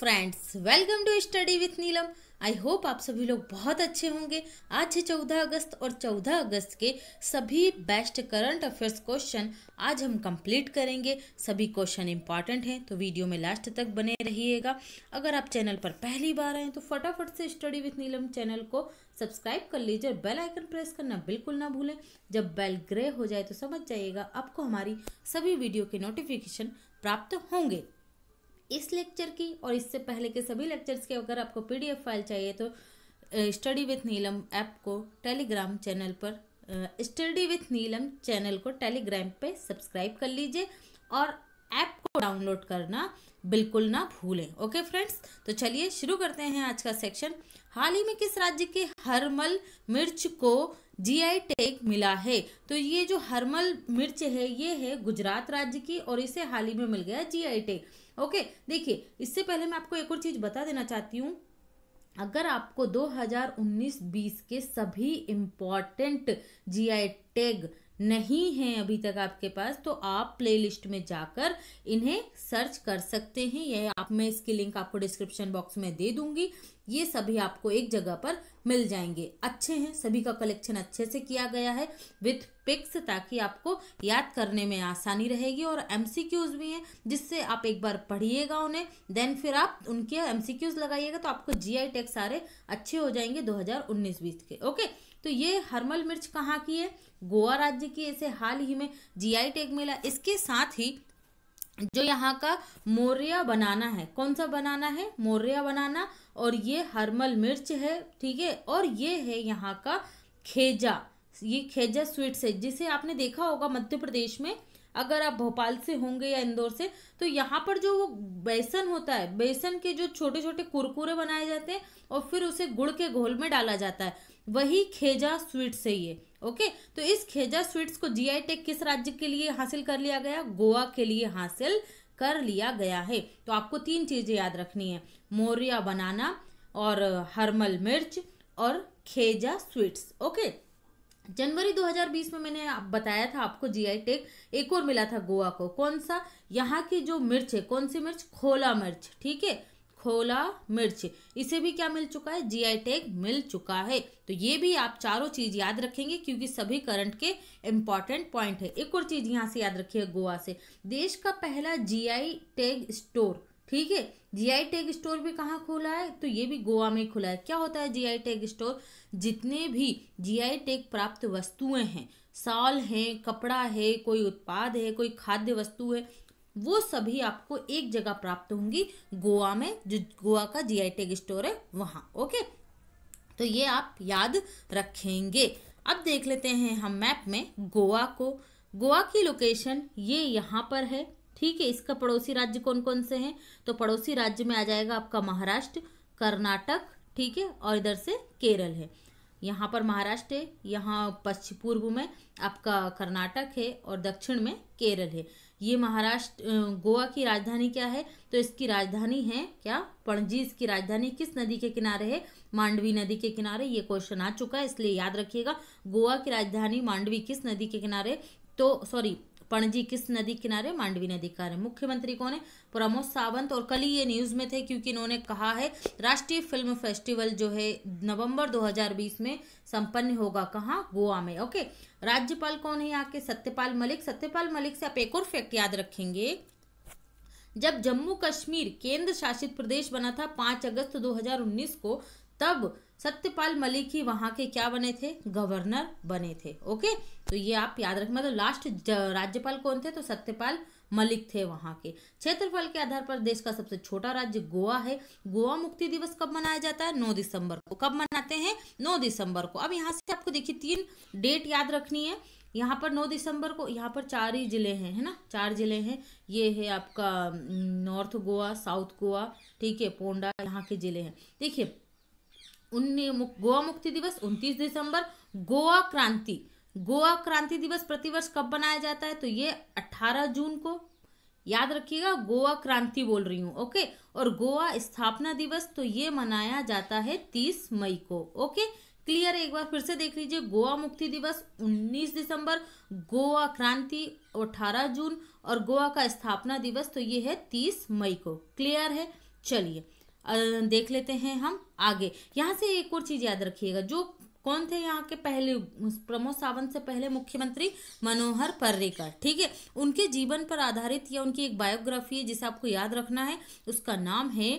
Friends welcome to study with Neelam I hope आप सभी लोग बहुत अच्छे होंगे आज है चौदह अगस्त और चौदह अगस्त के सभी बेस्ट करंट अफेयर्स क्वेश्चन आज हम कंप्लीट करेंगे सभी क्वेश्चन इंपॉर्टेंट हैं तो वीडियो में लास्ट तक बने रहिएगा अगर आप चैनल पर पहली बार आए तो फटाफट से स्टडी विथ नीलम चैनल को सब्सक्राइब कर लीजिए बेल आइकन प्रेस करना बिल्कुल ना भूलें जब बेल ग्रे हो जाए तो समझ जाइएगा आपको हमारी सभी वीडियो के नोटिफिकेशन प्राप्त होंगे इस लेक्चर की और इससे पहले के सभी लेक्चर्स के अगर आपको पीडीएफ फाइल चाहिए तो स्टडी विथ नीलम ऐप को टेलीग्राम चैनल पर स्टडी विथ नीलम चैनल को टेलीग्राम पे सब्सक्राइब कर लीजिए और ऐप को डाउनलोड करना बिल्कुल ना भूलें ओके फ्रेंड्स तो चलिए शुरू करते हैं आज का सेक्शन हाल ही में किस राज्य के हरमल मिर्च को जीआई टैग मिला है तो ये जो हरमल मिर्च है ये है गुजरात राज्य की और इसे हाल ही में मिल गया जीआई टैग ओके देखिए इससे पहले मैं आपको एक और चीज़ बता देना चाहती हूँ अगर आपको 2019-20 के सभी इम्पॉर्टेंट जी टैग नहीं हैं अभी तक आपके पास तो आप प्लेलिस्ट में जाकर इन्हें सर्च कर सकते हैं यह आप मैं इसकी लिंक आपको डिस्क्रिप्शन बॉक्स में दे दूंगी ये सभी आपको एक जगह पर मिल जाएंगे अच्छे हैं सभी का कलेक्शन अच्छे से किया गया है विथ पिक्स ताकि आपको याद करने में आसानी रहेगी और एम भी हैं जिससे आप एक बार पढ़िएगा उन्हें देन फिर आप उनके एम लगाइएगा तो आपको जी आई टैग सारे अच्छे हो जाएंगे दो हज़ार के ओके तो ये हरमल मिर्च कहाँ की है गोवा राज्य की इसे हाल ही में जीआई टैग मिला इसके साथ ही जो यहाँ का मोरिया बनाना है कौन सा बनाना है मोरिया बनाना और ये हरमल मिर्च है ठीक है और ये है यहाँ का खेजा ये खेजा स्वीट्स है जिसे आपने देखा होगा मध्य प्रदेश में अगर आप भोपाल से होंगे या इंदौर से तो यहाँ पर जो वो बेसन होता है बेसन के जो छोटे छोटे कुरकुरे बनाए जाते हैं और फिर उसे गुड़ के घोल में डाला जाता है वही खेजा स्वीट्स है ये ओके तो इस खेजा स्वीट्स को जीआई टैग किस राज्य के लिए हासिल कर लिया गया गोवा के लिए हासिल कर लिया गया है तो आपको तीन चीज़ें याद रखनी है मोरिया बनाना और हरमल मिर्च और खेजा स्वीट्स ओके जनवरी 2020 में मैंने बताया था आपको जीआई टेक एक और मिला था गोवा को कौन सा यहाँ की जो मिर्च है कौन सी मिर्च खोला मिर्च ठीक है खोला मिर्च इसे भी क्या मिल चुका है जी आई टैग मिल चुका है तो ये भी आप चारों चीज याद रखेंगे क्योंकि सभी करंट के इंपॉर्टेंट पॉइंट है एक और चीज यहाँ से याद रखिए गोवा से देश का पहला जी आई टैग स्टोर ठीक है जी आई टैग स्टोर भी कहाँ खुला है तो ये भी गोवा में खुला है क्या होता है जी आई टैग स्टोर जितने भी जी आई टैग प्राप्त वस्तुएं हैं साल हैं कपड़ा है कोई उत्पाद है कोई खाद्य वस्तु है वो सभी आपको एक जगह प्राप्त होंगी गोवा में जो गोवा का जी टैग स्टोर है वहां ओके तो ये आप याद रखेंगे अब देख लेते हैं हम मैप में गोवा को गोवा की लोकेशन ये यहाँ पर है ठीक है इसका पड़ोसी राज्य कौन कौन से हैं तो पड़ोसी राज्य में आ जाएगा आपका महाराष्ट्र कर्नाटक ठीक है और इधर से केरल है यहाँ पर महाराष्ट्र है यहाँ पश्चिम पूर्व में आपका कर्नाटक है और दक्षिण में केरल है ये महाराष्ट्र गोवा की राजधानी क्या है तो इसकी राजधानी है क्या पणजी इसकी राजधानी किस नदी के किनारे है मांडवी नदी के किनारे ये क्वेश्चन आ चुका है इसलिए याद रखिएगा गोवा की राजधानी मांडवी किस नदी के किनारे तो सॉरी पणजी किस नदी किनारे मांडवी नदी किनारे मुख्यमंत्री कौन है प्रमोद सावंत और कल ही ये न्यूज़ में थे क्योंकि इन्होंने कहा है राष्ट्रीय फिल्म फेस्टिवल जो है नवंबर 2020 में संपन्न होगा कहाँ गोवा में ओके राज्यपाल कौन है यहाँ के सत्यपाल मलिक सत्यपाल मलिक से आप एक और फैक्ट याद रखेंगे जब जम्मू कश्मीर केंद्र शासित प्रदेश बना था पांच अगस्त 2019 को तब सत्यपाल मलिक ही वहाँ के क्या बने थे गवर्नर बने थे ओके तो ये आप याद रखें मतलब लास्ट राज्यपाल कौन थे तो सत्यपाल मलिक थे वहाँ के क्षेत्रफल के आधार पर देश का सबसे छोटा राज्य गोवा है गोवा मुक्ति दिवस कब मनाया जाता है 9 दिसंबर को कब मनाते हैं 9 दिसंबर को अब यहाँ से आपको देखिए तीन डेट याद रखनी है यहाँ पर 9 दिसंबर को यहाँ पर चार ही जिले हैं है ना चार जिले हैं ये है आपका नॉर्थ गोवा साउथ गोवा ठीक है पोंडा यहाँ के जिले हैं देखिए गोवा मुक्ति दिवस उनतीस दिसंबर गोवा क्रांति गोवा क्रांति दिवस प्रतिवर्ष कब मनाया जाता है तो ये 18 जून को याद रखिएगा गोवा क्रांति बोल रही हूँ ओके और गोवा स्थापना दिवस तो ये मनाया जाता है 30 मई को ओके क्लियर एक बार फिर से देख लीजिए गोवा मुक्ति दिवस 19 दिसंबर गोवा क्रांति 18 जून और गोवा का स्थापना दिवस तो ये है 30 मई को क्लियर है चलिए देख लेते हैं हम आगे यहाँ से एक और चीज़ याद रखिएगा जो कौन थे यहाँ के पहले प्रमोद सावंत से पहले मुख्यमंत्री मनोहर पर्रिकर ठीक है उनके जीवन पर आधारित या उनकी एक बायोग्राफी है जिसे आपको याद रखना है उसका नाम है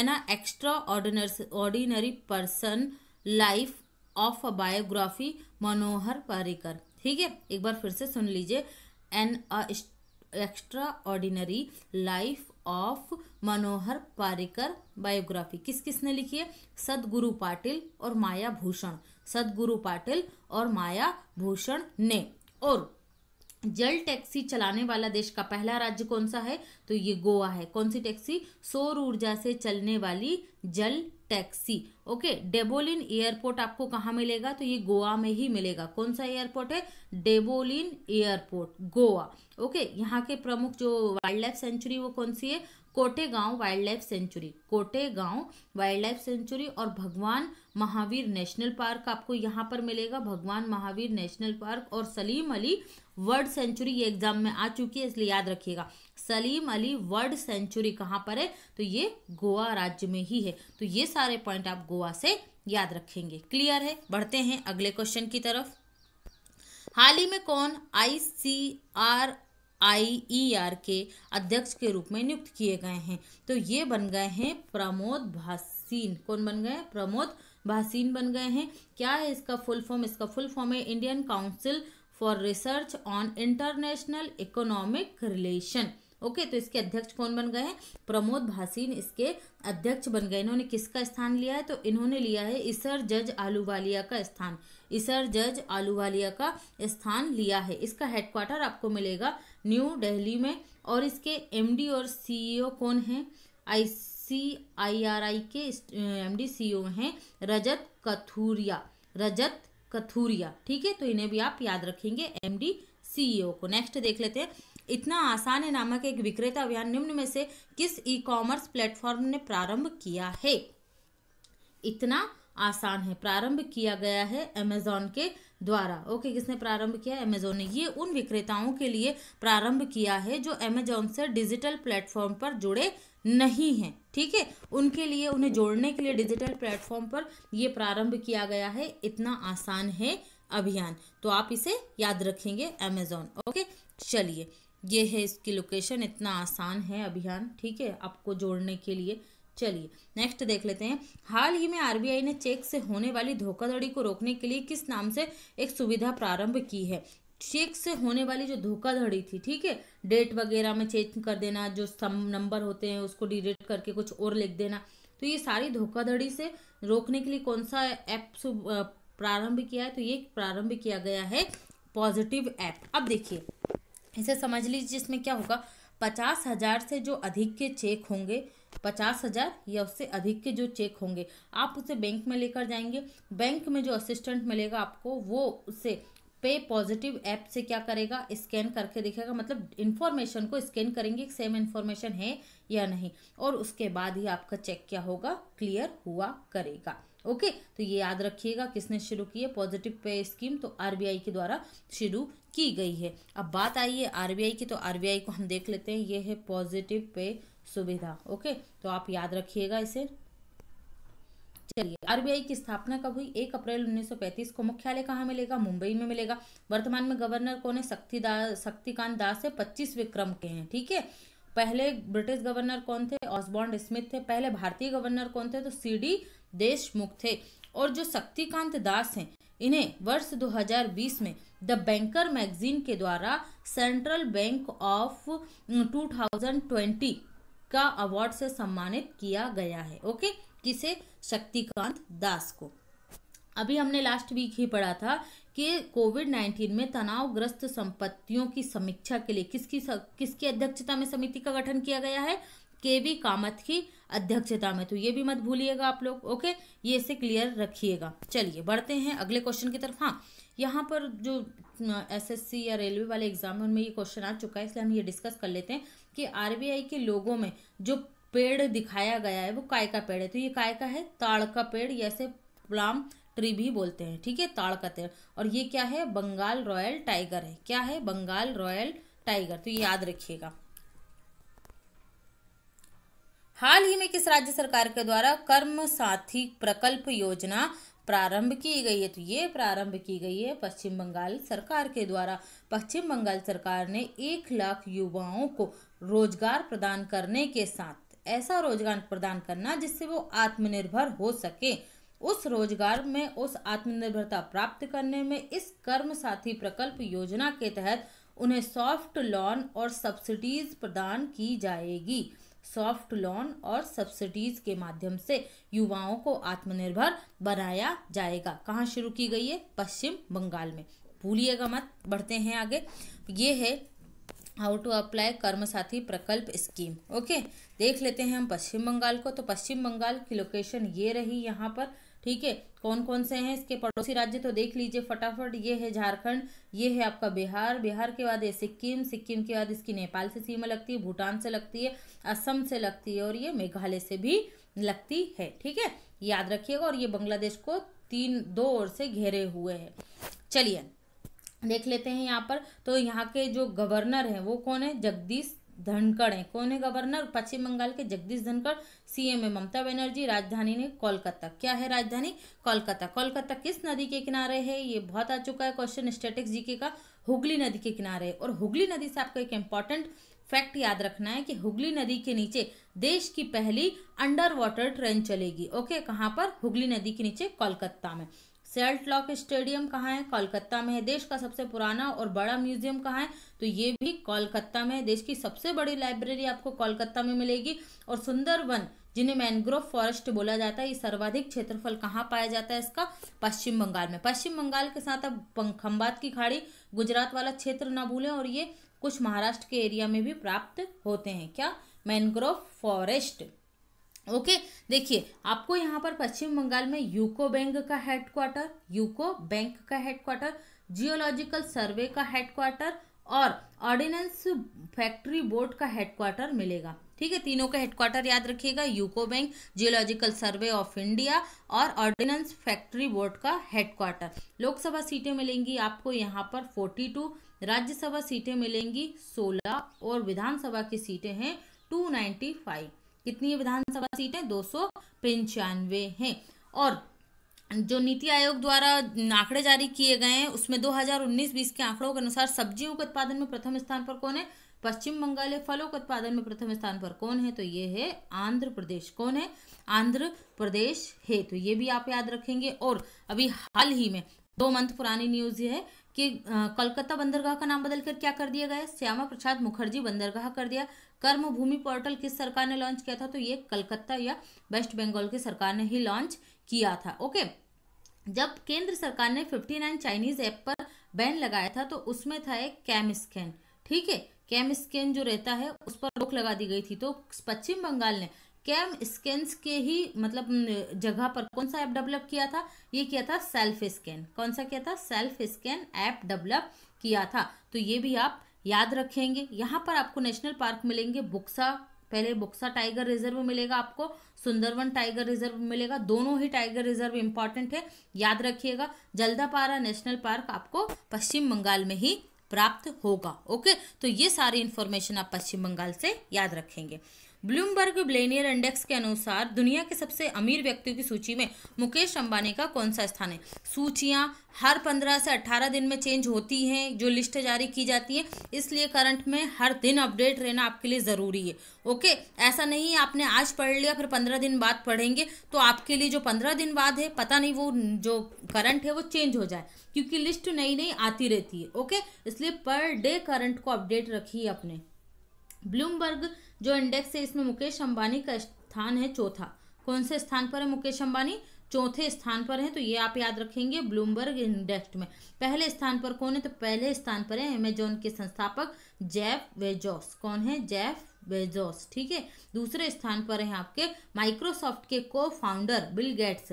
an extra ordinary ordinary person life of a biography Manohar Parrikar ठीक है एक बार फिर से सुन लीजिए an extra ordinary life of Manohar Parrikar biography किस किस ने लिखी है सदगुरु पाटिल और माया भूषण सदगुरु पाटिल और माया भूषण ने और जल टैक्सी चलाने वाला देश का पहला राज्य कौन सा है तो ये गोवा है कौन सी टैक्सी सौर ऊर्जा से चलने वाली जल टैक्सी ओके डेबोलिन एयरपोर्ट आपको कहाँ मिलेगा तो ये गोवा में ही मिलेगा कौन सा एयरपोर्ट है डेबोलिन एयरपोर्ट गोवा ओके यहाँ के प्रमुख जो वाइल्ड लाइफ सेंचुरी वो कौन सी है कोटे गांव वाइल्ड लाइफ सेंचुरी कोटे गांव वाइल्ड लाइफ सेंचुरी और भगवान महावीर नेशनल पार्क आपको यहाँ पर मिलेगा भगवान महावीर नेशनल पार्क और सलीम अली वर्ल्ड सेंचुरी ये एग्जाम में आ चुकी है इसलिए याद रखिएगा सलीम अली वर्ल्ड सेंचुरी कहाँ पर है तो ये गोवा राज्य में ही है तो ये सारे पॉइंट आप गोवा से याद रखेंगे क्लियर है बढ़ते हैं अगले क्वेश्चन की तरफ हाल ही में कौन आई सी आर आई ई आर के अध्यक्ष के रूप में नियुक्त किए गए हैं तो ये बन गए हैं प्रमोद भासीन कौन बन गए प्रमोद भासीन बन गए हैं क्या है इसका फुल फॉर्म इसका फुल फॉर्म है Indian Council for Research on International Economic Relation okay तो इसके अध्यक्ष कौन बन गए हैं प्रमोद भासीन इसके अध्यक्ष बन गए इन्होंने किसका स्थान लिया है तो इन्होंने लिया है इसर जज आलूवालिया का स्थान इसर जज आलूवालिया का स्थान लिया है इसका हेडक्वार्टर आपको मिलेगा न्यू दिल्ली में और इसके एमडी और सीईओ e कौन हैं आई सी आई आर आई के एमडी सीईओ e हैं रजत कथूरिया रजत कथूरिया ठीक है तो इन्हें भी आप याद रखेंगे एमडी सीईओ e को नेक्स्ट देख लेते हैं इतना आसान है नामक एक विक्रेता अभियान निम्न में से किस ई कॉमर्स प्लेटफॉर्म ने प्रारंभ किया है इतना आसान है प्रारंभ किया गया है अमेजोन के द्वारा ओके किसने प्रारंभ किया अमेजोन ने ये उन विक्रेताओं के लिए प्रारंभ किया है जो अमेजोन से डिजिटल प्लेटफॉर्म पर जुड़े नहीं हैं ठीक है उनके लिए उन्हें जोड़ने के लिए डिजिटल प्लेटफॉर्म पर ये प्रारंभ किया गया है इतना आसान है अभियान तो आप इसे याद रखेंगे अमेजोन ओके चलिए ये है इसकी लोकेशन इतना आसान है अभियान ठीक है आपको जोड़ने के लिए चलिए नेक्स्ट देख लेते हैं हाल ही में आरबीआई ने चेक से होने वाली धोखाधड़ी को रोकने के लिए किस नाम से एक सुविधा प्रारंभ की है चेक से होने वाली जो धोखाधड़ी थी ठीक है डेट वगैरह में चेंज कर देना जो सम नंबर होते हैं उसको डिलीट करके कुछ और लिख देना तो ये सारी धोखाधड़ी से रोकने के लिए कौन सा ऐप प्रारंभ किया है तो ये प्रारंभ किया गया है पॉजिटिव ऐप अब देखिए इसे समझ लीजिए जिसमें क्या होगा पचास हज़ार से जो अधिक के चेक होंगे पचास हज़ार या उससे अधिक के जो चेक होंगे आप उसे बैंक में लेकर जाएंगे बैंक में जो असिस्टेंट मिलेगा आपको वो उसे पे पॉजिटिव ऐप से क्या करेगा स्कैन करके देखेगा मतलब इन्फॉर्मेशन को स्कैन करेंगे सेम इन्फॉर्मेशन है या नहीं और उसके बाद ही आपका चेक क्या होगा क्लियर हुआ करेगा ओके तो ये याद रखिएगा किसने शुरू की है पॉजिटिव पे स्कीम तो आरबीआई के द्वारा शुरू की गई है अब बात आई है आरबीआई की तो आरबीआई को हम देख लेते हैं ये है पॉजिटिव पे सुविधा ओके तो आप याद रखिएगा इसे चलिए आरबीआई की स्थापना कब हुई एक अप्रैल 1935 को मुख्यालय कहाँ मिलेगा मुंबई में मिलेगा वर्तमान में गवर्नर कौन है शक्ति दास शक्तिकांत दास है पच्चीस विक्रम के हैं ठीक है थीके? पहले ब्रिटिश गवर्नर कौन थे ऑसबॉन्ड स्मिथ थे पहले भारतीय गवर्नर कौन थे तो सी डी देशमुख थे और जो शक्तिकांत दास हैं इन्हें वर्ष 2020 में द बैंकर मैगजीन के द्वारा सेंट्रल बैंक ऑफ 2020 का अवार्ड से सम्मानित किया गया है ओके किसे शक्तिकांत दास को अभी हमने लास्ट वीक ही पढ़ा था कि कोविड नाइन्टीन में तनावग्रस्त संपत्तियों की समीक्षा के लिए किसकी किसकी अध्यक्षता में समिति का गठन किया गया है के वी कामत की अध्यक्षता में तो ये भी मत भूलिएगा आप लोग ओके ये इसे क्लियर रखिएगा चलिए बढ़ते हैं अगले क्वेश्चन की तरफ हाँ यहाँ पर जो एसएससी या रेलवे वाले एग्जाम में ये क्वेश्चन आ चुका है इसलिए हम ये डिस्कस कर लेते हैं कि आरबीआई के लोगों में जो पेड़ दिखाया गया है वो काय का पेड़ है तो ये काय का है ताड़ का पेड़ या से प्लाम ट्री भी बोलते हैं ठीक है ताड़ का पेड़ और ये क्या है बंगाल रॉयल टाइगर है क्या है बंगाल रॉयल टाइगर तो ये याद रखिएगा हाल ही में किस राज्य सरकार के द्वारा कर्म साथी प्रकल्प योजना प्रारंभ की गई है तो ये प्रारंभ की गई है पश्चिम बंगाल सरकार के द्वारा पश्चिम बंगाल सरकार ने एक लाख युवाओं को रोजगार प्रदान करने के साथ ऐसा रोजगार प्रदान करना जिससे वो आत्मनिर्भर हो सके उस रोजगार में उस आत्मनिर्भरता प्राप्त करने में इस कर्म साथी प्रकल्प योजना के तहत उन्हें सॉफ्ट लोन और सब्सिडीज प्रदान की जाएगी सॉफ्ट लोन और सब्सिडीज के माध्यम से युवाओं को आत्मनिर्भर बनाया जाएगा कहाँ शुरू की गई है पश्चिम बंगाल में भूलिएगा मत बढ़ते हैं आगे ये है हाउ टू अप्लाई कर्मसाथी प्रकल्प स्कीम ओके देख लेते हैं हम पश्चिम बंगाल को तो पश्चिम बंगाल की लोकेशन ये रही यहाँ पर ठीक है कौन कौन से हैं इसके पड़ोसी राज्य तो देख लीजिए फटाफट ये है झारखंड ये है आपका बिहार बिहार के बाद ये सिक्किम सिक्किम के बाद इसकी नेपाल से सीमा लगती है भूटान से लगती है असम से लगती है और ये मेघालय से भी लगती है ठीक है याद रखिएगा और ये बांग्लादेश को तीन दो ओर से घेरे हुए हैं चलिए देख लेते हैं यहाँ पर तो यहाँ के जो गवर्नर हैं वो कौन है जगदीश धनखड़ है कौन है गवर्नर पश्चिम बंगाल के जगदीश धनखड़ सीएम है ममता बनर्जी राजधानी ने कोलकाता क्या है राजधानी कोलकाता कोलकाता किस नदी के किनारे है ये बहुत आ चुका है क्वेश्चन स्टेटिक्स जीके का हुगली नदी के किनारे और हुगली नदी से आपको एक इम्पॉर्टेंट फैक्ट याद रखना है कि हुगली नदी के नीचे देश की पहली अंडर वाटर ट्रेन चलेगी ओके कहाँ पर हुगली नदी के नीचे कोलकाता में सेल्ट लॉक स्टेडियम कहाँ है कोलकाता में है देश का सबसे पुराना और बड़ा म्यूजियम कहाँ है तो ये भी कोलकाता में है देश की सबसे बड़ी लाइब्रेरी आपको कोलकाता में मिलेगी और सुंदर वन जिन्हें मैनग्रोव फॉरेस्ट बोला जाता है ये सर्वाधिक क्षेत्रफल कहाँ पाया जाता है इसका पश्चिम बंगाल में पश्चिम बंगाल के साथ अब खम्बात की खाड़ी गुजरात वाला क्षेत्र ना भूलें और ये कुछ महाराष्ट्र के एरिया में भी प्राप्त होते हैं क्या मैनग्रोव फॉरेस्ट ओके देखिए आपको यहाँ पर पश्चिम बंगाल में यूको बैंक का हेडक्वार्टर यूको बैंक का हेडक्वार्टर जियोलॉजिकल सर्वे का हेडक्वार्टर और ऑर्डिनेंस फैक्ट्री बोर्ड का हेडक्वार्टर मिलेगा ठीक है तीनों का हेडक्वार्टर याद रखिएगा UCO bank geological survey of India और ऑर्डिनेंस फैक्ट्री बोर्ड का हेडक्वार्टर लोकसभा सीटें मिलेंगी आपको यहाँ पर 42 राज्यसभा सीटें मिलेंगी 16 और विधानसभा की सीटें हैं 295 कितनी विधानसभा सीटें दो सौ पंचानवे हैं और जो नीति आयोग द्वारा आंकड़े जारी किए गए हैं उसमें 2019-20 के आंकड़ों के अनुसार सब्जियों के उत्पादन में प्रथम स्थान पर कौन है पश्चिम बंगाल है फलों के उत्पादन में प्रथम स्थान पर कौन है तो ये है आंध्र प्रदेश कौन है आंध्र प्रदेश है तो ये भी आप याद रखेंगे और अभी हाल ही में दो मंथ पुरानी न्यूज है कि कलकत्ता बंदरगाह का नाम बदलकर क्या कर दिया गया श्यामा प्रसाद मुखर्जी बंदरगाह कर दिया कर्म भूमि पोर्टल किस सरकार ने लॉन्च किया था तो ये कलकत्ता या वेस्ट बंगाल की सरकार ने ही लॉन्च किया था ओके जब केंद्र सरकार ने 59 चाइनीज ऐप पर बैन लगाया था तो उसमें था एक कैम स्कैन ठीक है कैम स्कैन जो रहता है उस पर रोक लगा दी गई थी तो पश्चिम बंगाल ने कैम स्कैंस के ही मतलब जगह पर कौन सा ऐप डेवलप किया था ये किया था सेल्फ स्कैन कौन सा किया था सेल्फ स्कैन ऐप डेवलप किया था तो ये भी आप याद रखेंगे यहाँ पर आपको नेशनल पार्क मिलेंगे बुक्सा पहले बुक्सा टाइगर रिजर्व मिलेगा आपको सुंदरवन टाइगर रिजर्व मिलेगा दोनों ही टाइगर रिजर्व इंपॉर्टेंट है याद रखिएगा जल्दापारा नेशनल पार्क आपको पश्चिम बंगाल में ही प्राप्त होगा ओके तो ये सारी इंफॉर्मेशन आप पश्चिम बंगाल से याद रखेंगे ब्लूमबर्ग ब्लेनियर इंडेक्स के अनुसार दुनिया के सबसे अमीर व्यक्तियों की सूची में मुकेश अंबानी का कौन सा स्थान है सूचियाँ हर पंद्रह से अट्ठारह दिन में चेंज होती हैं जो लिस्ट जारी की जाती है इसलिए करंट में हर दिन अपडेट रहना आपके लिए ज़रूरी है ओके ऐसा नहीं है आपने आज पढ़ लिया फिर पंद्रह दिन बाद पढ़ेंगे तो आपके लिए जो पंद्रह दिन बाद है पता नहीं वो जो करंट है वो चेंज हो जाए क्योंकि लिस्ट नई नई आती रहती है ओके इसलिए पर डे करंट को अपडेट रखिए अपने ब्लूमबर्ग जो इंडेक्स है इसमें मुकेश अंबानी का स्थान है चौथा कौन से स्थान पर है मुकेश अंबानी चौथे स्थान पर है तो ये आप याद रखेंगे ब्लूमबर्ग इंडेक्स में पहले स्थान पर कौन है तो पहले स्थान पर है अमेजोन के संस्थापक जेफ वेजोस कौन है जेफ वेजोस ठीक है दूसरे स्थान पर है आपके माइक्रोसॉफ्ट के को फाउंडर बिल गेट्स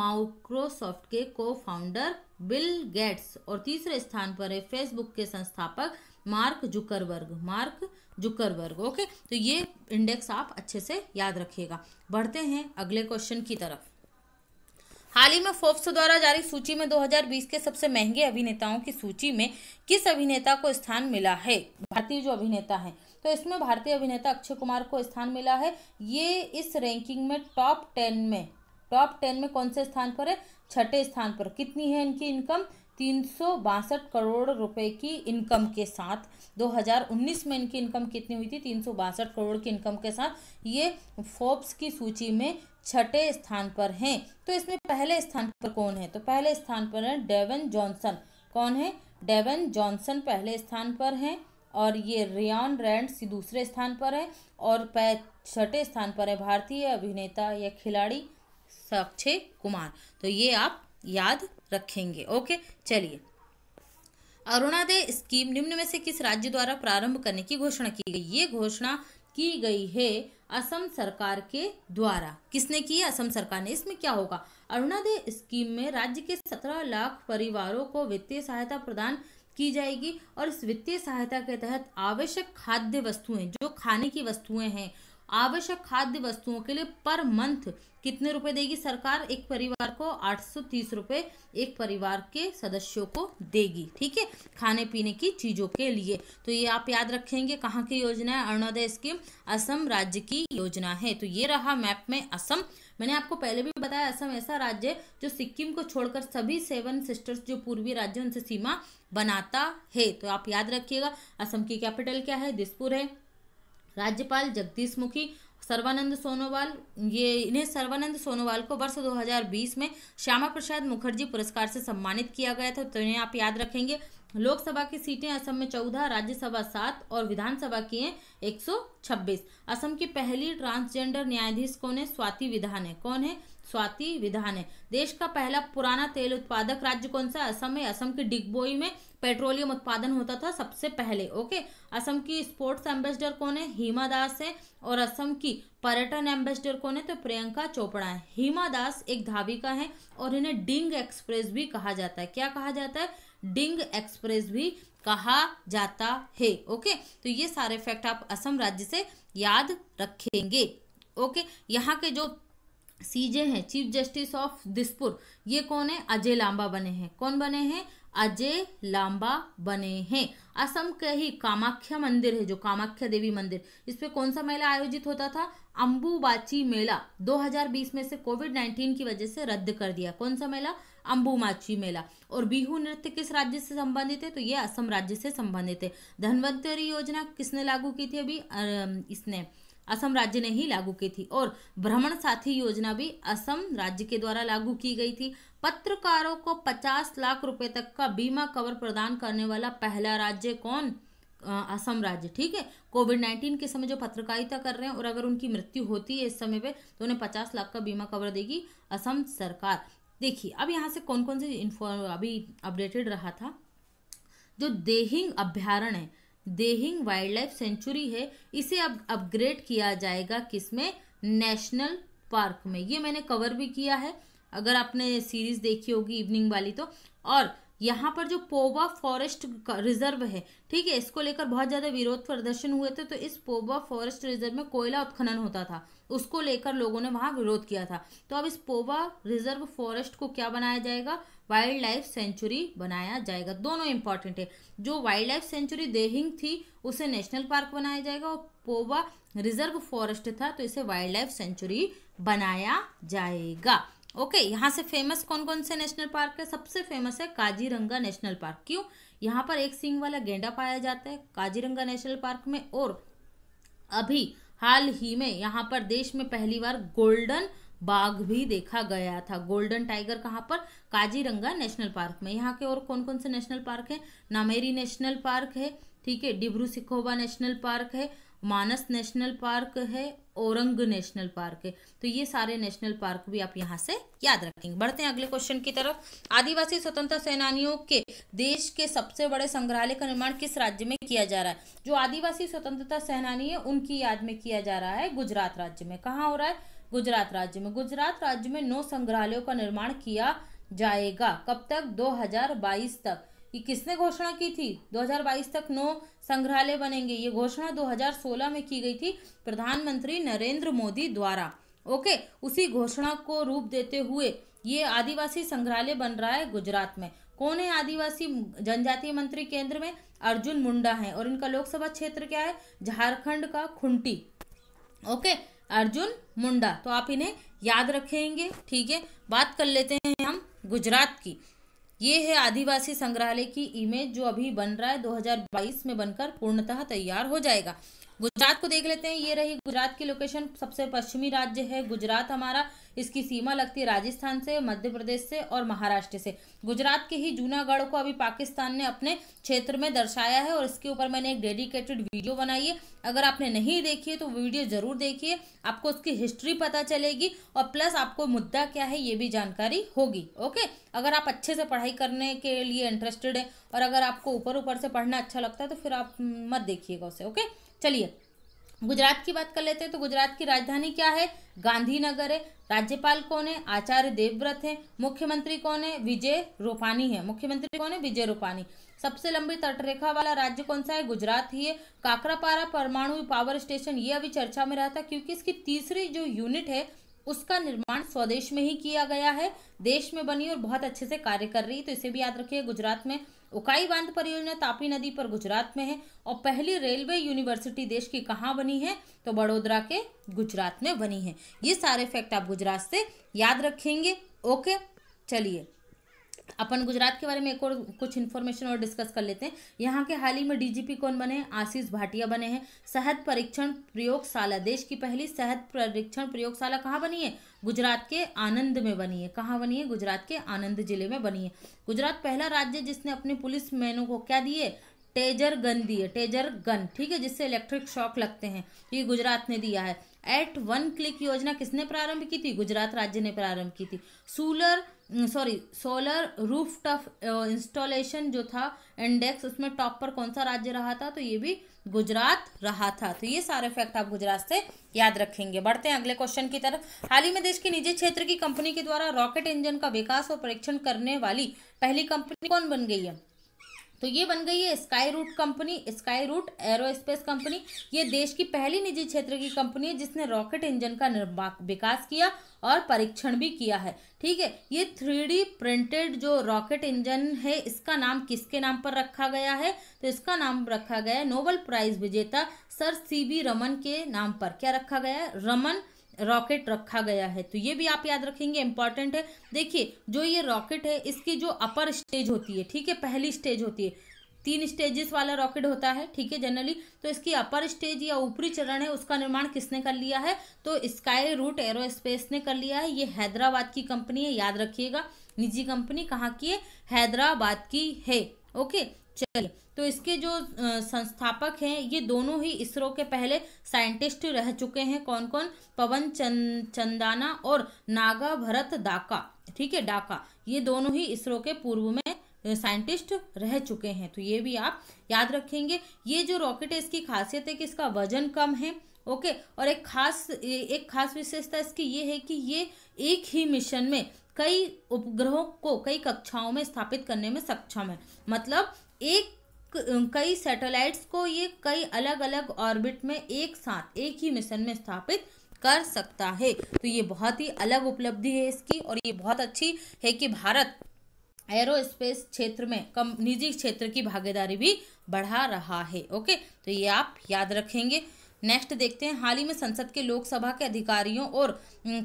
माइक्रोसॉफ्ट के को फाउंडर बिल गेट्स और तीसरे स्थान पर है फेसबुक के संस्थापक Mark Zuckerberg Mark Zuckerberg okay तो ये इंडेक्स आप अच्छे से याद रखिएगा बढ़ते हैं अगले क्वेश्चन की तरफ हाल ही में फोर्ब्स द्वारा जारी सूची में 2020 के सबसे महंगे अभिनेताओं की सूची में किस अभिनेता को स्थान मिला है भारतीय जो अभिनेता हैं तो इसमें भारतीय अभिनेता अक्षय कुमार को स्थान मिला है ये इस रैंकिंग में टॉप टेन में टॉप टेन में कौन से स्थान पर है छठे स्थान पर कितनी है इनकी इनकम तीन करोड़ रुपए की इनकम के साथ 2019 में इनकी इनकम कितनी हुई थी तीन करोड़ की इनकम के साथ ये फोर्ब्स की सूची में छठे स्थान पर हैं तो इसमें पहले स्थान पर कौन है तो पहले स्थान पर है डेवन जॉनसन कौन है डेवन जॉनसन पहले स्थान पर हैं और ये रियान रैंड्स दूसरे स्थान पर है और छठे स्थान पर है भारतीय अभिनेता या खिलाड़ी साक्षे कुमार तो ये आप याद रखेंगे ओके चलिए अरुणादय स्कीम निम्न में से किस राज्य द्वारा प्रारंभ करने की घोषणा की गई ये घोषणा की गई है असम सरकार के द्वारा किसने की है असम सरकार ने इसमें क्या होगा अरुणादय स्कीम में राज्य के सत्रह लाख परिवारों को वित्तीय सहायता प्रदान की जाएगी और इस वित्तीय सहायता के तहत आवश्यक खाद्य वस्तुएं जो खाने की वस्तुएं हैं आवश्यक खाद्य वस्तुओं के लिए पर मंथ कितने रुपए देगी सरकार एक परिवार को आठ सौ तीस एक परिवार के सदस्यों को देगी ठीक है खाने पीने की चीज़ों के लिए तो ये आप याद रखेंगे कहाँ की योजना है अरुणोदय स्कीम असम राज्य की योजना है तो ये रहा मैप में असम मैंने आपको पहले भी बताया असम ऐसा राज्य है जो सिक्किम को छोड़कर सभी सेवन सिस्टर्स जो पूर्वी राज्य उनसे सीमा बनाता है तो आप याद रखिएगा असम की कैपिटल क्या है दिसपुर है राज्यपाल जगदीश मुखी सर्वानंद सोनोवाल ये इन्हें सर्वानंद सोनोवाल को वर्ष 2020 में श्यामा प्रसाद मुखर्जी पुरस्कार से सम्मानित किया गया था तो इन्हें आप याद रखेंगे लोकसभा की सीटें असम में चौदह राज्यसभा सात और विधानसभा की हैं 126 असम की पहली ट्रांसजेंडर न्यायाधीश कौन है स्वाति विधान है कौन है स्वाति विधान है देश का पहला पुराना तेल उत्पादक राज्य कौन सा असम है असम के डिगबोई में पेट्रोलियम उत्पादन होता था सबसे पहले ओके असम की स्पोर्ट्स एम्बेसडर कौन है हीमा दास है और असम की पर्यटन एम्बेसडर कौन है तो प्रियंका चोपड़ा है हीमा दास एक धाविका है और इन्हें डिंग एक्सप्रेस भी कहा जाता है क्या कहा जाता है डिंग एक्सप्रेस भी कहा जाता है ओके तो ये सारे फैक्ट आप असम राज्य से याद रखेंगे ओके यहाँ के जो सीजे हैं चीफ जस्टिस ऑफ दिसपुर ये कौन है अजय लांबा बने हैं कौन बने हैं अजय लांबा बने हैं असम के ही कामाख्या मंदिर है जो कामाख्या देवी मंदिर इसमें कौन सा मेला आयोजित होता था अंबुबाची मेला 2020 में से कोविड 19 की वजह से रद्द कर दिया कौन सा मेला अंबुमाची मेला और बिहू नृत्य किस राज्य से संबंधित है तो ये असम राज्य से संबंधित है धनवंतरी योजना किसने लागू की थी अभी इसने असम राज्य ने ही लागू की थी और भ्रमण साथी योजना भी असम राज्य के द्वारा लागू की गई थी पत्रकारों को 50 लाख रुपए तक का बीमा कवर प्रदान करने वाला पहला राज्य कौन असम राज्य ठीक है कोविड नाइन्टीन के समय जो पत्रकारिता कर रहे हैं और अगर उनकी मृत्यु होती है इस समय पे तो उन्हें पचास लाख का बीमा कवर देगी असम सरकार देखिए अब यहाँ से कौन कौन से इन्फो अभी अपडेटेड रहा था जो देहिंग अभ्यारण्य है देहिंग वाइल्ड लाइफ सेंचुरी है इसे अब अपग्रेड किया जाएगा किसमें नेशनल पार्क में ये मैंने कवर भी किया है अगर आपने सीरीज देखी होगी इवनिंग वाली तो और यहाँ पर जो पोवा फॉरेस्ट रिजर्व है ठीक है इसको लेकर बहुत ज़्यादा विरोध प्रदर्शन हुए थे तो इस पोवा फॉरेस्ट रिजर्व में कोयला उत्खनन होता था उसको लेकर लोगों ने वहाँ विरोध किया था तो अब इस पोवा रिजर्व फॉरेस्ट को क्या बनाया जाएगा वाइल्ड लाइफ सेंचुरी बनाया जाएगा दोनों इंपॉर्टेंट है जो वाइल्ड लाइफ सेंचुरी देहिंग थी उसे नेशनल पार्क बनाया जाएगा और पोवा रिजर्व फॉरेस्ट था तो इसे वाइल्ड लाइफ सेंचुरी बनाया जाएगा ओके यहाँ से फेमस कौन कौन से नेशनल पार्क है सबसे फेमस है काजीरंगा नेशनल पार्क क्यों यहाँ पर एक सिंग वाला गेंडा पाया जाता है काजीरंगा नेशनल पार्क में और अभी हाल ही में यहाँ पर देश में पहली बार गोल्डन बाघ भी देखा गया था गोल्डन टाइगर कहाँ पर काजीरंगा नेशनल पार्क में यहाँ के और कौन कौन से नेशनल पार्क है नामेरी नेशनल पार्क है ठीक है डिब्रू सिखोबा नेशनल पार्क है मानस नेशनल पार्क है औरंग नेशनल पार्क है तो ये सारे नेशनल पार्क भी आप यहाँ से याद रखेंगे बढ़ते हैं अगले क्वेश्चन की तरफ आदिवासी स्वतंत्रता सेनानियों के देश के सबसे बड़े संग्रहालय का निर्माण किस राज्य में किया जा रहा है जो आदिवासी स्वतंत्रता सेनानी है उनकी याद में किया जा रहा है गुजरात राज्य में कहाँ हो रहा है गुजरात राज्य में गुजरात राज्य में नौ संग्रहालयों का निर्माण किया जाएगा कब तक दो तक कि किसने घोषणा की थी 2022 तक नौ संग्रहालय बनेंगे ये घोषणा 2016 में की गई थी प्रधानमंत्री नरेंद्र मोदी द्वारा ओके उसी घोषणा को रूप देते हुए ये आदिवासी संग्रहालय बन रहा है गुजरात में कौन है आदिवासी जनजातीय मंत्री केंद्र में अर्जुन मुंडा है और इनका लोकसभा क्षेत्र क्या है झारखंड का खुंटी ओके अर्जुन मुंडा तो आप इन्हें याद रखेंगे ठीक है बात कर लेते हैं हम गुजरात की ये है आदिवासी संग्रहालय की इमेज जो अभी बन रहा है 2022 में बनकर पूर्णतः तैयार हो जाएगा गुजरात को देख लेते हैं ये रही गुजरात की लोकेशन सबसे पश्चिमी राज्य है गुजरात हमारा इसकी सीमा लगती है राजस्थान से मध्य प्रदेश से और महाराष्ट्र से गुजरात के ही जूनागढ़ को अभी पाकिस्तान ने अपने क्षेत्र में दर्शाया है और इसके ऊपर मैंने एक डेडिकेटेड वीडियो बनाई है अगर आपने नहीं देखी है तो वीडियो ज़रूर देखिए आपको उसकी हिस्ट्री पता चलेगी और प्लस आपको मुद्दा क्या है ये भी जानकारी होगी ओके अगर आप अच्छे से पढ़ाई करने के लिए इंटरेस्टेड है और अगर आपको ऊपर ऊपर से पढ़ना अच्छा लगता है तो फिर आप मत देखिएगा उसे ओके चलिए गुजरात की बात कर लेते हैं तो गुजरात की राजधानी क्या है गांधीनगर है राज्यपाल कौन है आचार्य देवव्रत है मुख्यमंत्री कौन है विजय रूपानी है मुख्यमंत्री कौन है विजय रूपानी सबसे लंबी तटरेखा वाला राज्य कौन सा है गुजरात ही है काकरापारा परमाणु पावर स्टेशन ये अभी चर्चा में रहा था क्योंकि इसकी तीसरी जो यूनिट है उसका निर्माण स्वदेश में ही किया गया है देश में बनी और बहुत अच्छे से कार्य कर रही है तो इसे भी याद रखिए गुजरात में उकाई बांध परियोजना तापी नदी पर गुजरात में है और पहली रेलवे यूनिवर्सिटी देश की कहाँ बनी है तो बड़ोदरा के गुजरात में बनी है ये सारे फैक्ट आप गुजरात से याद रखेंगे ओके चलिए अपन गुजरात के बारे में एक और कुछ इन्फॉर्मेशन और डिस्कस कर लेते हैं यहाँ के हाल ही में डीजीपी कौन बने आशीष भाटिया बने हैं शहद परीक्षण प्रयोगशाला देश की पहली शहद परीक्षण प्रयोगशाला कहाँ बनी है गुजरात के आनंद में बनी है कहाँ बनी है गुजरात के आनंद जिले में बनी है गुजरात पहला राज्य जिसने अपने पुलिस मैनों को क्या दिए टेजर गन दिए टेजर गन ठीक है जिससे इलेक्ट्रिक शॉक लगते हैं ये गुजरात ने दिया है एट वन क्लिक योजना किसने प्रारंभ की थी गुजरात राज्य ने प्रारंभ की थी solar sorry solar roof top installation जो था इंडेक्स उसमें टॉप पर कौन सा राज्य रहा था तो ये भी गुजरात रहा था तो ये सारे फैक्ट आप गुजरात से याद रखेंगे बढ़ते हैं अगले क्वेश्चन की तरफ हाल ही में देश के निजी क्षेत्र की कंपनी के द्वारा रॉकेट इंजन का विकास और परीक्षण करने वाली पहली कंपनी कौन बन गई है तो ये बन गई है Skyroot company Skyroot aerospace company ये देश की पहली निजी क्षेत्र की कंपनी है जिसने रॉकेट इंजन का विकास किया और परीक्षण भी किया है ठीक है ये थ्री प्रिंटेड जो रॉकेट इंजन है इसका नाम किसके नाम पर रखा गया है तो इसका नाम रखा गया है नोबल प्राइज विजेता सर सी बी रमन के नाम पर क्या रखा गया है रमन रॉकेट रखा गया है तो ये भी आप याद रखेंगे इंपॉर्टेंट है देखिए जो ये रॉकेट है इसकी जो अपर स्टेज होती है ठीक है पहली स्टेज होती है तीन स्टेजेस वाला रॉकेट होता है ठीक है जनरली तो इसकी अपर स्टेज या ऊपरी चरण है उसका निर्माण किसने कर लिया है तो स्काई रूट एरोस्पेस ने कर लिया है ये हैदराबाद की कंपनी है याद रखिएगा निजी कंपनी कहाँ की है हैदराबाद की है ओके चलिए तो इसके जो संस्थापक हैं ये दोनों ही इसरो के पहले साइंटिस्ट रह चुके हैं कौन कौन पवन चंद चंदाना और नागा भरत डाका ठीक है डाका ये दोनों ही इसरो के पूर्व में साइंटिस्ट रह चुके हैं तो ये भी आप याद रखेंगे ये जो रॉकेट है इसकी खासियत है कि इसका वजन कम है ओके और एक खास एक खास विशेषता इसकी ये है कि ये एक ही मिशन में कई उपग्रहों को कई कक्षाओं में स्थापित करने में सक्षम है मतलब एक कई सैटेलाइट्स को ये कई अलग अलग ऑर्बिट में एक साथ एक ही मिशन में स्थापित कर सकता है तो ये बहुत ही अलग उपलब्धि है इसकी और ये बहुत अच्छी है कि भारत एरोस्पेस क्षेत्र में कम निजी क्षेत्र की भागीदारी भी बढ़ा रहा है ओके तो ये आप याद रखेंगे नेक्स्ट देखते हैं हाल ही में संसद के लोकसभा के अधिकारियों और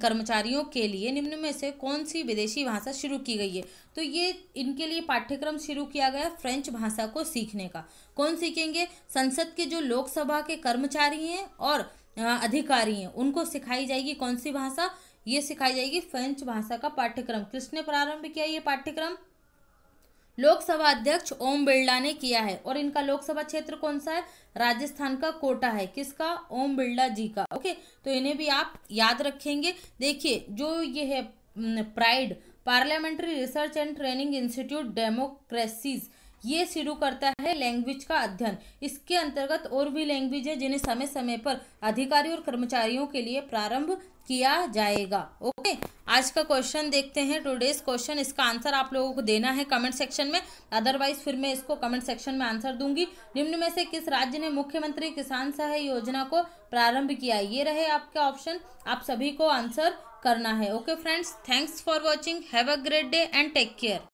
कर्मचारियों के लिए निम्न में से कौन सी विदेशी भाषा शुरू की गई है तो ये इनके लिए पाठ्यक्रम शुरू किया गया फ्रेंच भाषा को सीखने का कौन सीखेंगे संसद के जो लोकसभा के कर्मचारी हैं और अधिकारी हैं उनको सिखाई जाएगी कौन सी भाषा ये सिखाई जाएगी फ्रेंच भाषा का पाठ्यक्रम किसने प्रारंभ किया ये पाठ्यक्रम लोकसभा अध्यक्ष ओम बिरला ने किया है और इनका लोकसभा क्षेत्र कौन सा है राजस्थान का कोटा है किसका ओम बिरला जी का ओके तो इन्हें भी आप याद रखेंगे देखिए जो ये है PRIDE parliamentary research and training institute democracies ये शुरू करता है लैंग्वेज का अध्ययन इसके अंतर्गत और भी लैंग्वेज है जिन्हें समय समय पर अधिकारी और कर्मचारियों के लिए प्रारंभ किया जाएगा ओके आज का क्वेश्चन देखते हैं टूडेज क्वेश्चन इसका आंसर आप लोगों को देना है कमेंट सेक्शन में अदरवाइज फिर मैं इसको कमेंट सेक्शन में आंसर दूंगी निम्न में से किस राज्य ने मुख्यमंत्री किसान सहाय योजना को प्रारंभ किया ये रहे आपके ऑप्शन आप सभी को आंसर करना है okay friends thanks for watching have a great day and take care